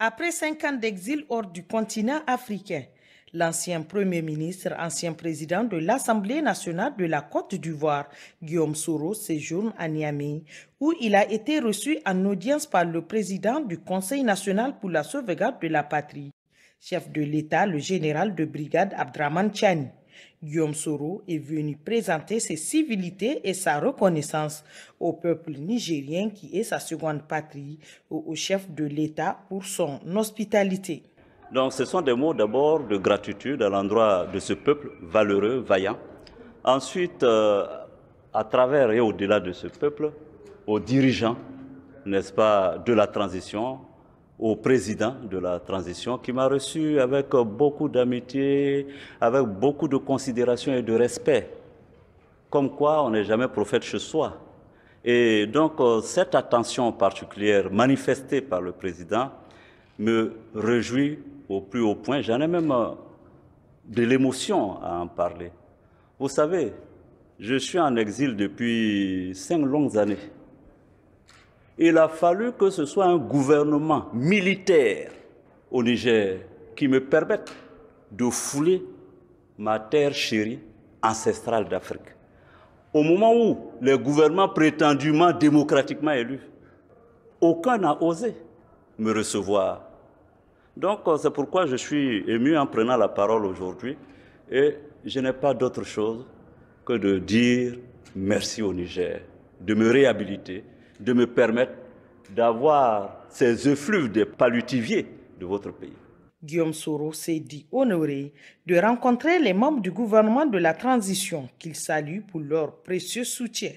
Après cinq ans d'exil hors du continent africain, l'ancien Premier ministre, ancien président de l'Assemblée nationale de la Côte d'Ivoire, Guillaume Soro, séjourne à Niamey, où il a été reçu en audience par le président du Conseil national pour la sauvegarde de la patrie, chef de l'État, le général de brigade Abdraman Tchani. Guillaume Soro est venu présenter ses civilités et sa reconnaissance au peuple nigérien qui est sa seconde patrie, au chef de l'État pour son hospitalité. Donc ce sont des mots d'abord de gratitude à l'endroit de ce peuple valeureux, vaillant. Ensuite, euh, à travers et au-delà de ce peuple, aux dirigeants, n'est-ce pas, de la transition, au président de la transition qui m'a reçu avec beaucoup d'amitié, avec beaucoup de considération et de respect. Comme quoi, on n'est jamais prophète chez soi. Et donc, euh, cette attention particulière manifestée par le président me réjouit au plus haut point. J'en ai même euh, de l'émotion à en parler. Vous savez, je suis en exil depuis cinq longues années il a fallu que ce soit un gouvernement militaire au Niger qui me permette de fouler ma terre chérie ancestrale d'Afrique. Au moment où les gouvernements prétendument démocratiquement élus, aucun n'a osé me recevoir. Donc euh, c'est pourquoi je suis ému en prenant la parole aujourd'hui et je n'ai pas d'autre chose que de dire merci au Niger, de me réhabiliter de me permettre d'avoir ces effluves des palutiviers de votre pays. Guillaume Soro s'est dit honoré de rencontrer les membres du gouvernement de la transition qu'il salue pour leur précieux soutien.